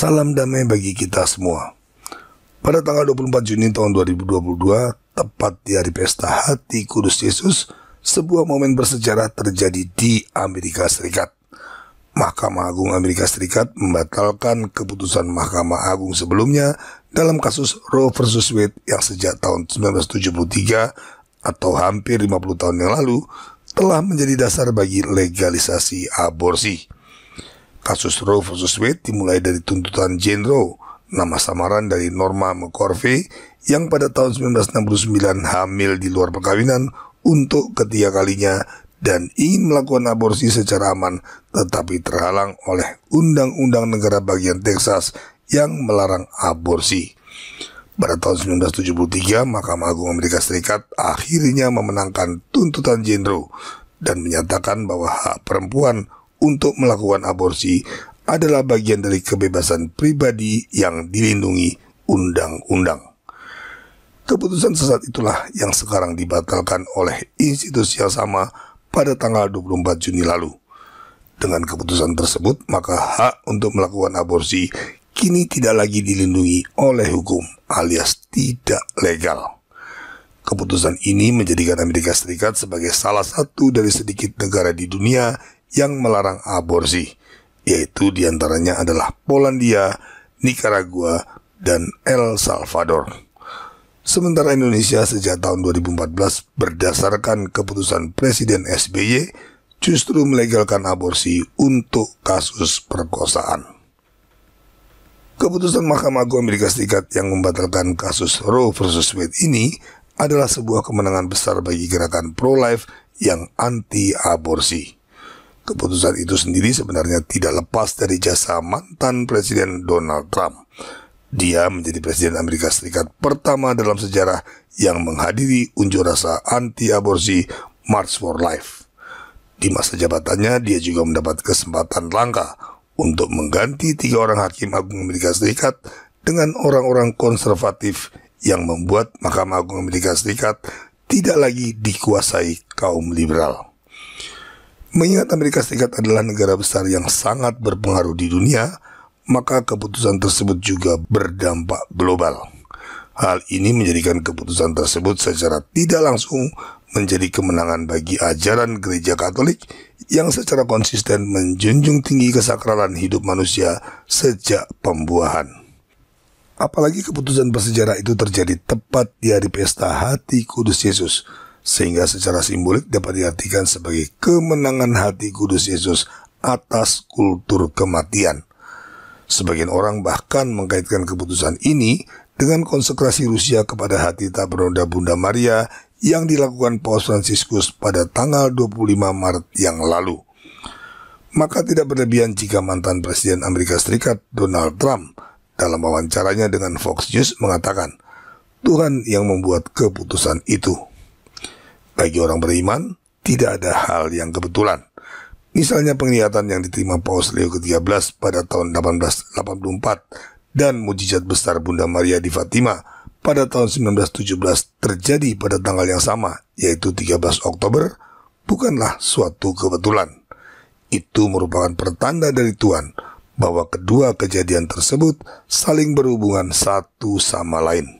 Salam damai bagi kita semua. Pada tanggal 24 Juni tahun 2022, tepat di hari pesta hati kudus Yesus, sebuah momen bersejarah terjadi di Amerika Serikat. Mahkamah Agung Amerika Serikat membatalkan keputusan Mahkamah Agung sebelumnya dalam kasus Roe versus Wade yang sejak tahun 1973 atau hampir 50 tahun yang lalu telah menjadi dasar bagi legalisasi aborsi. Kasus Roe vs. Wade dimulai dari tuntutan Jane Roe, nama samaran dari Norma McCorvey yang pada tahun 1969 hamil di luar perkawinan untuk ketiga kalinya dan ingin melakukan aborsi secara aman tetapi terhalang oleh Undang-Undang Negara Bagian Texas yang melarang aborsi. Pada tahun 1973, Mahkamah Agung Amerika Serikat akhirnya memenangkan tuntutan Jane Roe dan menyatakan bahwa hak perempuan untuk melakukan aborsi adalah bagian dari kebebasan pribadi yang dilindungi undang-undang. Keputusan sesat itulah yang sekarang dibatalkan oleh institusi yang sama pada tanggal 24 Juni lalu. Dengan keputusan tersebut, maka hak untuk melakukan aborsi kini tidak lagi dilindungi oleh hukum alias tidak legal. Keputusan ini menjadikan Amerika Serikat sebagai salah satu dari sedikit negara di dunia yang melarang aborsi, yaitu diantaranya adalah Polandia, Nicaragua, dan El Salvador. Sementara Indonesia sejak tahun 2014 berdasarkan keputusan Presiden SBY justru melegalkan aborsi untuk kasus perkosaan. Keputusan Mahkamah Agung Amerika Serikat yang membatalkan kasus Roe versus Wade ini adalah sebuah kemenangan besar bagi gerakan pro-life yang anti-aborsi. Keputusan itu sendiri sebenarnya tidak lepas dari jasa mantan Presiden Donald Trump. Dia menjadi Presiden Amerika Serikat pertama dalam sejarah yang menghadiri unjuk rasa anti-aborsi March for Life. Di masa jabatannya, dia juga mendapat kesempatan langka untuk mengganti tiga orang hakim agung Amerika Serikat dengan orang-orang konservatif yang membuat Mahkamah Agung Amerika Serikat tidak lagi dikuasai kaum liberal. Mengingat Amerika Serikat adalah negara besar yang sangat berpengaruh di dunia, maka keputusan tersebut juga berdampak global. Hal ini menjadikan keputusan tersebut secara tidak langsung menjadi kemenangan bagi ajaran gereja Katolik yang secara konsisten menjunjung tinggi kesakralan hidup manusia sejak pembuahan. Apalagi keputusan bersejarah itu terjadi tepat di hari pesta hati kudus Yesus sehingga secara simbolik dapat diartikan sebagai kemenangan hati kudus Yesus atas kultur kematian. Sebagian orang bahkan mengkaitkan keputusan ini dengan konsekrasi Rusia kepada hati tak bernoda Bunda Maria yang dilakukan Paus Fransiskus pada tanggal 25 Maret yang lalu. Maka tidak berlebihan jika mantan Presiden Amerika Serikat Donald Trump dalam wawancaranya dengan Fox News mengatakan, Tuhan yang membuat keputusan itu. Bagi orang beriman, tidak ada hal yang kebetulan. Misalnya penglihatan yang diterima Paus Leo ke-13 pada tahun 1884 dan mujizat besar Bunda Maria di Fatima pada tahun 1917 terjadi pada tanggal yang sama, yaitu 13 Oktober, bukanlah suatu kebetulan. Itu merupakan pertanda dari Tuhan bahwa kedua kejadian tersebut saling berhubungan satu sama lain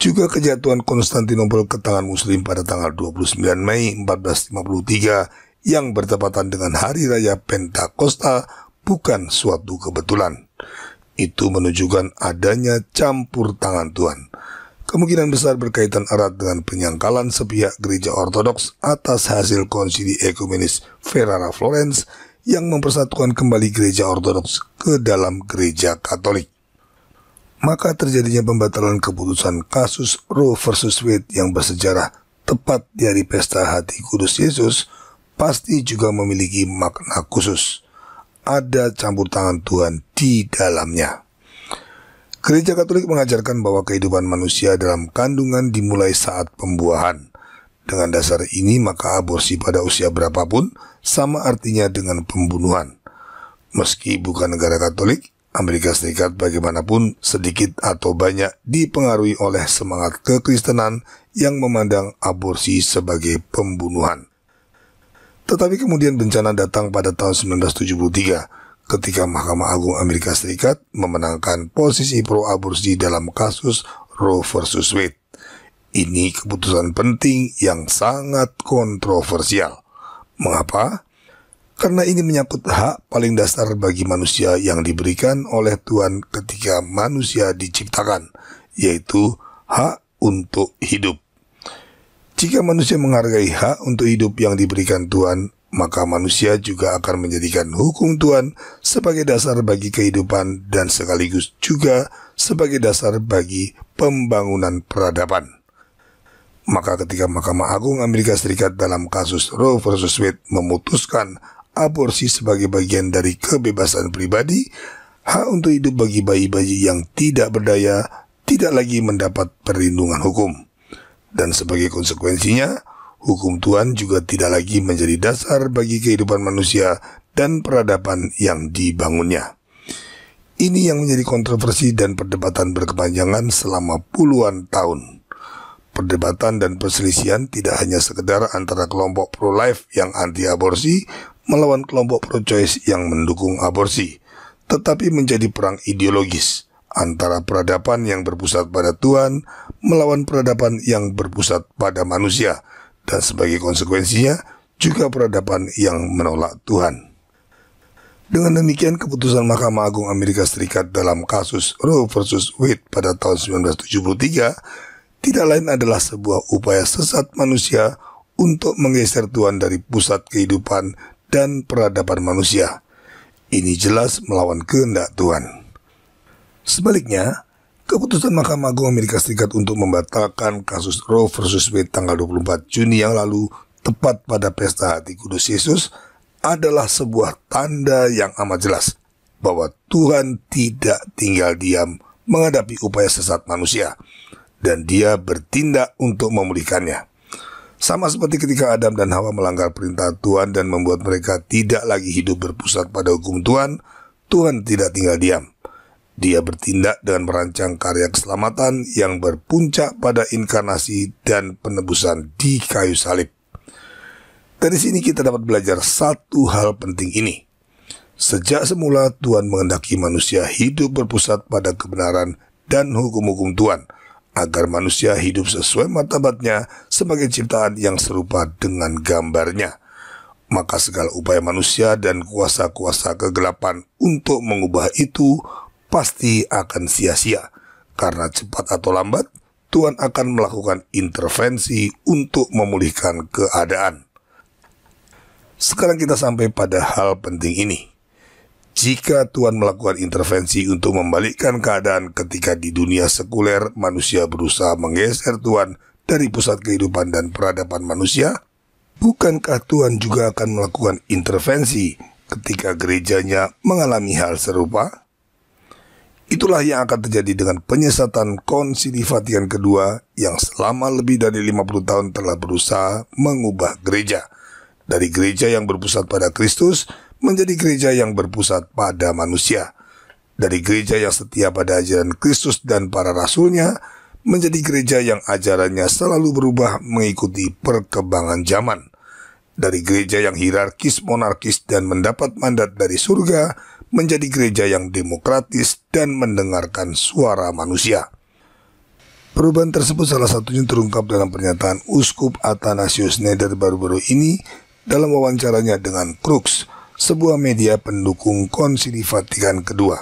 juga kejatuhan Konstantinopel ke tangan Muslim pada tanggal 29 Mei 1453 yang bertepatan dengan Hari Raya Pentakosta bukan suatu kebetulan. Itu menunjukkan adanya campur tangan Tuhan. Kemungkinan besar berkaitan erat dengan penyangkalan sepihak gereja ortodoks atas hasil konsili ekumenis Ferrara Florence yang mempersatukan kembali gereja ortodoks ke dalam gereja katolik maka terjadinya pembatalan keputusan kasus Roe versus Wade yang bersejarah tepat di hari pesta hati kudus Yesus pasti juga memiliki makna khusus. Ada campur tangan Tuhan di dalamnya. Gereja Katolik mengajarkan bahwa kehidupan manusia dalam kandungan dimulai saat pembuahan. Dengan dasar ini, maka aborsi pada usia berapapun sama artinya dengan pembunuhan. Meski bukan negara Katolik, Amerika Serikat bagaimanapun sedikit atau banyak dipengaruhi oleh semangat kekristenan yang memandang aborsi sebagai pembunuhan. Tetapi kemudian bencana datang pada tahun 1973 ketika Mahkamah Agung Amerika Serikat memenangkan posisi pro aborsi dalam kasus Roe versus Wade. Ini keputusan penting yang sangat kontroversial. Mengapa? karena ini menyangkut hak paling dasar bagi manusia yang diberikan oleh Tuhan ketika manusia diciptakan, yaitu hak untuk hidup. Jika manusia menghargai hak untuk hidup yang diberikan Tuhan, maka manusia juga akan menjadikan hukum Tuhan sebagai dasar bagi kehidupan dan sekaligus juga sebagai dasar bagi pembangunan peradaban. Maka ketika Mahkamah Agung Amerika Serikat dalam kasus Roe versus Wade memutuskan aborsi sebagai bagian dari kebebasan pribadi, hak untuk hidup bagi bayi-bayi yang tidak berdaya tidak lagi mendapat perlindungan hukum. Dan sebagai konsekuensinya, hukum Tuhan juga tidak lagi menjadi dasar bagi kehidupan manusia dan peradaban yang dibangunnya. Ini yang menjadi kontroversi dan perdebatan berkepanjangan selama puluhan tahun. Perdebatan dan perselisihan tidak hanya sekedar antara kelompok pro-life yang anti-aborsi melawan kelompok pro-choice yang mendukung aborsi, tetapi menjadi perang ideologis antara peradaban yang berpusat pada Tuhan melawan peradaban yang berpusat pada manusia, dan sebagai konsekuensinya juga peradaban yang menolak Tuhan. Dengan demikian, keputusan Mahkamah Agung Amerika Serikat dalam kasus Roe versus Wade pada tahun 1973 tidak lain adalah sebuah upaya sesat manusia untuk menggeser Tuhan dari pusat kehidupan dan peradaban manusia. Ini jelas melawan kehendak Tuhan. Sebaliknya, keputusan Mahkamah Agung Amerika Serikat untuk membatalkan kasus Roe versus Wade tanggal 24 Juni yang lalu tepat pada pesta hati kudus Yesus adalah sebuah tanda yang amat jelas bahwa Tuhan tidak tinggal diam menghadapi upaya sesat manusia dan dia bertindak untuk memulihkannya. Sama seperti ketika Adam dan Hawa melanggar perintah Tuhan dan membuat mereka tidak lagi hidup berpusat pada hukum Tuhan, Tuhan tidak tinggal diam. Dia bertindak dengan merancang karya keselamatan yang berpuncak pada inkarnasi dan penebusan di kayu salib. Dari sini kita dapat belajar satu hal penting ini. Sejak semula Tuhan menghendaki manusia hidup berpusat pada kebenaran dan hukum-hukum Tuhan – agar manusia hidup sesuai martabatnya sebagai ciptaan yang serupa dengan gambarnya. Maka segala upaya manusia dan kuasa-kuasa kegelapan untuk mengubah itu pasti akan sia-sia. Karena cepat atau lambat, Tuhan akan melakukan intervensi untuk memulihkan keadaan. Sekarang kita sampai pada hal penting ini jika Tuhan melakukan intervensi untuk membalikkan keadaan ketika di dunia sekuler manusia berusaha menggeser Tuhan dari pusat kehidupan dan peradaban manusia, bukankah Tuhan juga akan melakukan intervensi ketika gerejanya mengalami hal serupa? Itulah yang akan terjadi dengan penyesatan konsili Vatikan kedua yang selama lebih dari 50 tahun telah berusaha mengubah gereja. Dari gereja yang berpusat pada Kristus menjadi gereja yang berpusat pada manusia. Dari gereja yang setia pada ajaran Kristus dan para rasulnya, menjadi gereja yang ajarannya selalu berubah mengikuti perkembangan zaman. Dari gereja yang hierarkis monarkis dan mendapat mandat dari surga, menjadi gereja yang demokratis dan mendengarkan suara manusia. Perubahan tersebut salah satunya terungkap dalam pernyataan Uskup Athanasius Neder baru-baru ini dalam wawancaranya dengan Krux sebuah media pendukung konsili Vatikan II.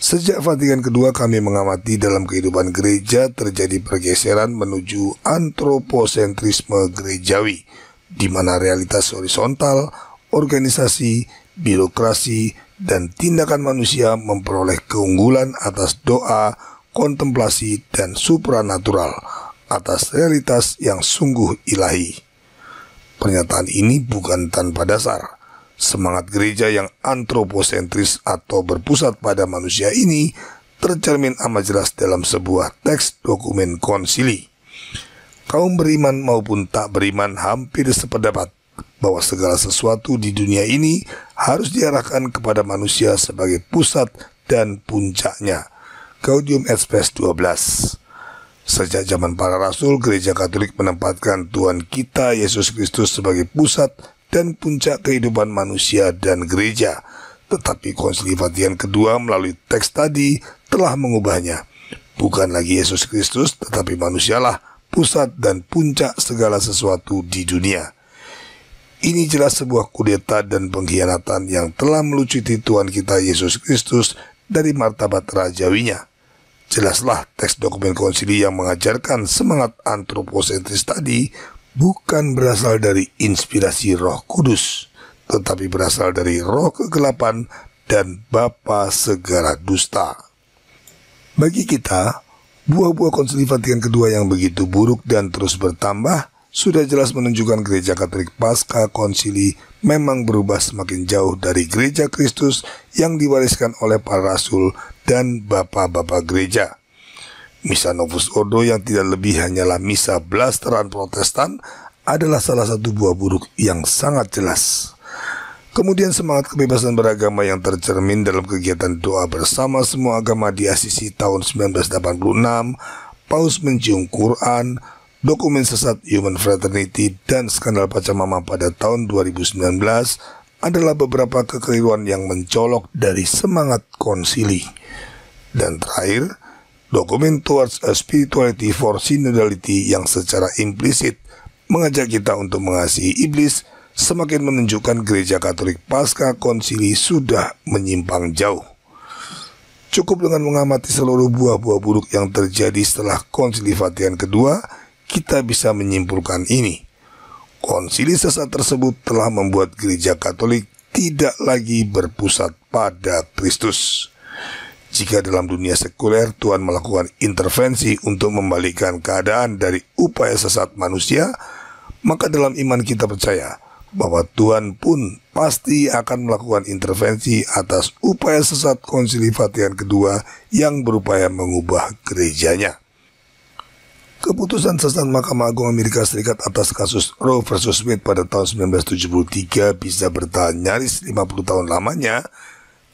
Sejak Vatikan II kami mengamati dalam kehidupan gereja terjadi pergeseran menuju antroposentrisme gerejawi, di mana realitas horizontal, organisasi, birokrasi, dan tindakan manusia memperoleh keunggulan atas doa, kontemplasi, dan supranatural atas realitas yang sungguh ilahi. Pernyataan ini bukan tanpa dasar. Semangat gereja yang antroposentris atau berpusat pada manusia ini tercermin amat jelas dalam sebuah teks dokumen konsili. Kaum beriman maupun tak beriman hampir sependapat bahwa segala sesuatu di dunia ini harus diarahkan kepada manusia sebagai pusat dan puncaknya. Gaudium et Spes 12 Sejak zaman para rasul, gereja katolik menempatkan Tuhan kita, Yesus Kristus sebagai pusat dan puncak kehidupan manusia dan gereja. Tetapi konsili Vatikan kedua melalui teks tadi telah mengubahnya. Bukan lagi Yesus Kristus, tetapi manusialah pusat dan puncak segala sesuatu di dunia. Ini jelas sebuah kudeta dan pengkhianatan yang telah melucuti Tuhan kita Yesus Kristus dari martabat rajawinya. Jelaslah teks dokumen konsili yang mengajarkan semangat antroposentris tadi bukan berasal dari inspirasi Roh Kudus, tetapi berasal dari roh kegelapan dan bapa segala dusta. Bagi kita, buah-buah konsili Vatikan kedua yang begitu buruk dan terus bertambah sudah jelas menunjukkan gereja Katolik pasca konsili memang berubah semakin jauh dari gereja Kristus yang diwariskan oleh para rasul dan bapak-bapak gereja. Misa Novus Ordo yang tidak lebih hanyalah misa blasteran Protestan adalah salah satu buah buruk yang sangat jelas. Kemudian semangat kebebasan beragama yang tercermin dalam kegiatan doa bersama semua agama di Asisi tahun 1986, paus mencium Quran, dokumen sesat Human Fraternity, dan skandal Mama pada tahun 2019 adalah beberapa kekeliruan yang mencolok dari semangat konsili. Dan terakhir, Dokumen Towards a Spirituality for Synodality yang secara implisit mengajak kita untuk mengasihi iblis semakin menunjukkan gereja Katolik pasca konsili sudah menyimpang jauh. Cukup dengan mengamati seluruh buah-buah buruk yang terjadi setelah konsili Vatikan kedua, kita bisa menyimpulkan ini. Konsili sesat tersebut telah membuat gereja Katolik tidak lagi berpusat pada Kristus jika dalam dunia sekuler Tuhan melakukan intervensi untuk membalikkan keadaan dari upaya sesat manusia, maka dalam iman kita percaya bahwa Tuhan pun pasti akan melakukan intervensi atas upaya sesat konsili Vatikan kedua yang berupaya mengubah gerejanya. Keputusan sesat Mahkamah Agung Amerika Serikat atas kasus Roe versus Wade pada tahun 1973 bisa bertahan nyaris 50 tahun lamanya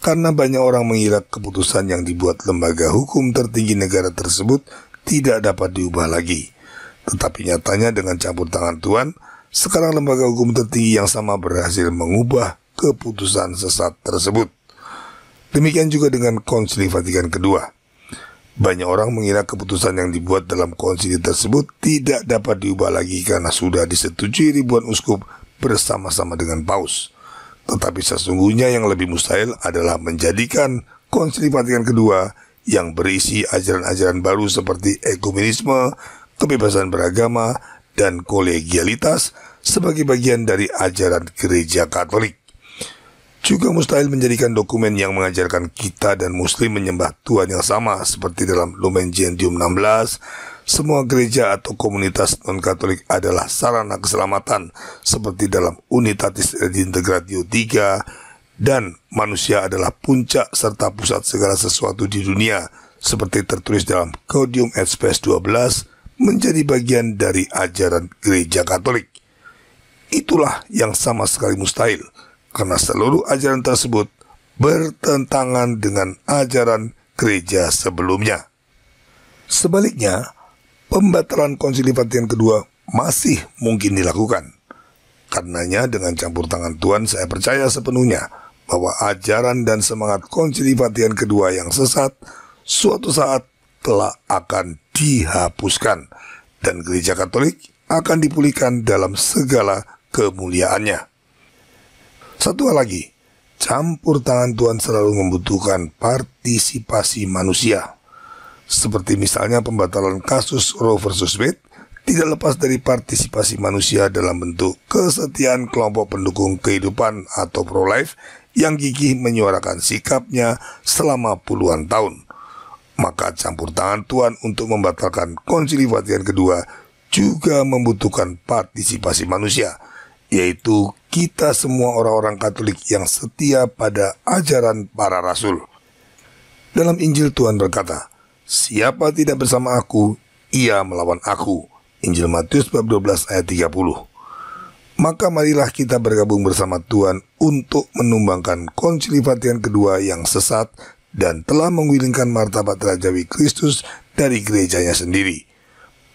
karena banyak orang mengira keputusan yang dibuat lembaga hukum tertinggi negara tersebut tidak dapat diubah lagi. Tetapi nyatanya dengan campur tangan Tuhan, sekarang lembaga hukum tertinggi yang sama berhasil mengubah keputusan sesat tersebut. Demikian juga dengan konsili Vatikan kedua. Banyak orang mengira keputusan yang dibuat dalam konsili tersebut tidak dapat diubah lagi karena sudah disetujui ribuan uskup bersama-sama dengan paus. Tetapi sesungguhnya yang lebih mustahil adalah menjadikan konsili Vatikan kedua yang berisi ajaran-ajaran baru seperti ekumenisme, kebebasan beragama, dan kolegialitas sebagai bagian dari ajaran gereja Katolik. Juga mustahil menjadikan dokumen yang mengajarkan kita dan muslim menyembah Tuhan yang sama seperti dalam Lumen Gentium 16, semua gereja atau komunitas non-katolik adalah sarana keselamatan seperti dalam Unitatis Integratio 3 dan manusia adalah puncak serta pusat segala sesuatu di dunia seperti tertulis dalam Kodium et Spes 12 menjadi bagian dari ajaran gereja katolik. Itulah yang sama sekali mustahil karena seluruh ajaran tersebut bertentangan dengan ajaran gereja sebelumnya. Sebaliknya, pembatalan konsili Vatikan kedua masih mungkin dilakukan. Karenanya dengan campur tangan Tuhan saya percaya sepenuhnya bahwa ajaran dan semangat konsili Vatikan kedua yang sesat suatu saat telah akan dihapuskan dan gereja katolik akan dipulihkan dalam segala kemuliaannya. Satu hal lagi, campur tangan Tuhan selalu membutuhkan partisipasi manusia seperti misalnya pembatalan kasus Roe versus Wade, tidak lepas dari partisipasi manusia dalam bentuk kesetiaan kelompok pendukung kehidupan atau pro-life yang gigih menyuarakan sikapnya selama puluhan tahun. Maka campur tangan Tuhan untuk membatalkan konsili Vatikan kedua juga membutuhkan partisipasi manusia, yaitu kita semua orang-orang Katolik yang setia pada ajaran para rasul. Dalam Injil Tuhan berkata, Siapa tidak bersama aku, ia melawan aku. Injil Matius bab 12 ayat 30. Maka marilah kita bergabung bersama Tuhan untuk menumbangkan konsili Vatikan kedua yang sesat dan telah menggulingkan martabat Rajawi Kristus dari gerejanya sendiri.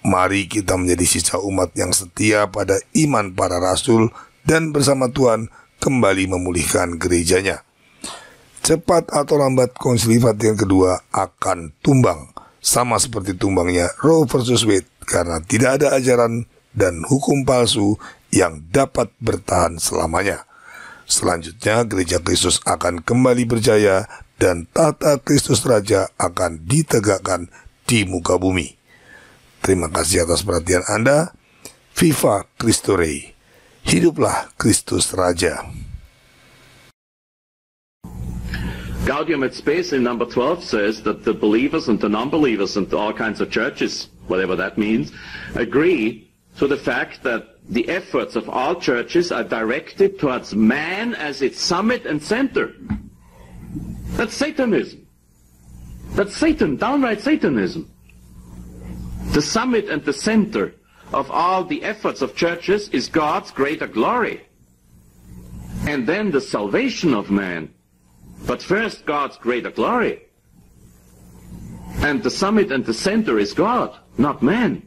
Mari kita menjadi sisa umat yang setia pada iman para rasul dan bersama Tuhan kembali memulihkan gerejanya cepat atau lambat konsili yang kedua akan tumbang. Sama seperti tumbangnya Roe versus Wade karena tidak ada ajaran dan hukum palsu yang dapat bertahan selamanya. Selanjutnya gereja Kristus akan kembali berjaya dan tata Kristus Raja akan ditegakkan di muka bumi. Terima kasih atas perhatian Anda. Viva Christore. Hiduplah Kristus Raja. Gaudium et Spes in number 12 says that the believers and the non-believers and all kinds of churches, whatever that means, agree to the fact that the efforts of all churches are directed towards man as its summit and center. That's Satanism. That's Satan, downright Satanism. The summit and the center of all the efforts of churches is God's greater glory. And then the salvation of man but first, God's greater glory. And the summit and the center is God, not man.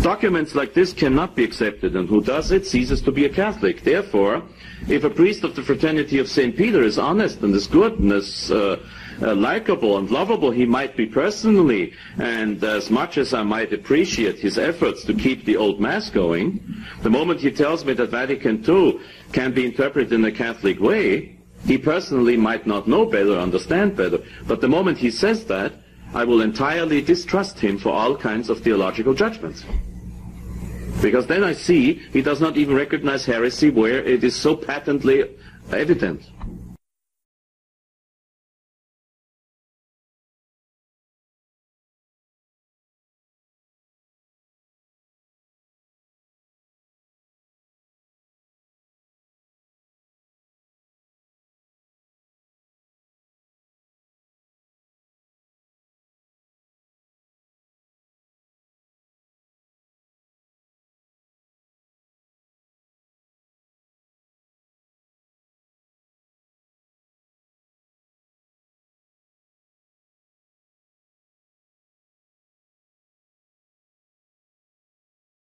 Documents like this cannot be accepted, and who does it ceases to be a Catholic. Therefore, if a priest of the fraternity of St. Peter is honest and is good and is uh, uh, likable and lovable, he might be personally, and as much as I might appreciate his efforts to keep the old Mass going, the moment he tells me that Vatican II can be interpreted in a Catholic way, he personally might not know better, understand better. But the moment he says that, I will entirely distrust him for all kinds of theological judgments. Because then I see he does not even recognize heresy where it is so patently evident.